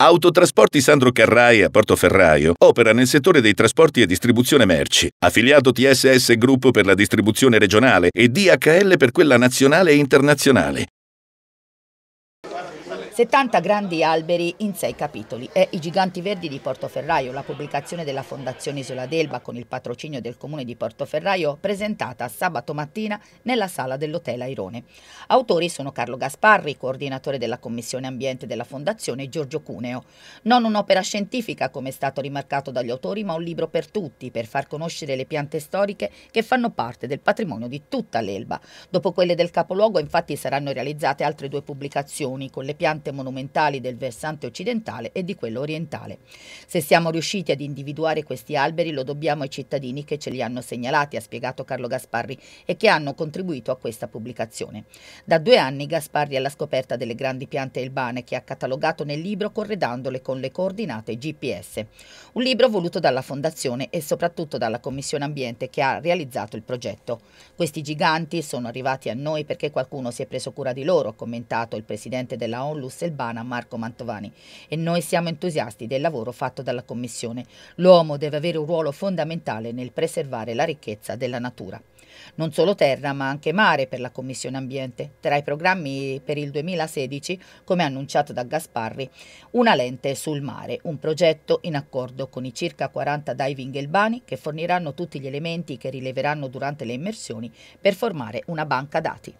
Autotrasporti Sandro Carrai a Portoferraio opera nel settore dei trasporti e distribuzione merci, affiliato TSS Group per la distribuzione regionale e DHL per quella nazionale e internazionale, 70 grandi alberi in 6 capitoli È I giganti verdi di Portoferraio, la pubblicazione della Fondazione Isola d'Elba con il patrocinio del Comune di Portoferraio presentata sabato mattina nella sala dell'Hotel Airone. Autori sono Carlo Gasparri, coordinatore della Commissione Ambiente della Fondazione e Giorgio Cuneo. Non un'opera scientifica come è stato rimarcato dagli autori ma un libro per tutti per far conoscere le piante storiche che fanno parte del patrimonio di tutta l'Elba. Dopo quelle del capoluogo infatti saranno realizzate altre due pubblicazioni con le piante monumentali del versante occidentale e di quello orientale. Se siamo riusciti ad individuare questi alberi lo dobbiamo ai cittadini che ce li hanno segnalati, ha spiegato Carlo Gasparri, e che hanno contribuito a questa pubblicazione. Da due anni Gasparri ha la scoperta delle grandi piante elbane che ha catalogato nel libro corredandole con le coordinate GPS. Un libro voluto dalla Fondazione e soprattutto dalla Commissione Ambiente che ha realizzato il progetto. Questi giganti sono arrivati a noi perché qualcuno si è preso cura di loro, ha commentato il presidente della ONU Onlus Elbana Marco Mantovani e noi siamo entusiasti del lavoro fatto dalla Commissione. L'uomo deve avere un ruolo fondamentale nel preservare la ricchezza della natura. Non solo terra ma anche mare per la Commissione Ambiente. Tra i programmi per il 2016, come annunciato da Gasparri, una lente sul mare, un progetto in accordo con i circa 40 diving elbani che forniranno tutti gli elementi che rileveranno durante le immersioni per formare una banca dati.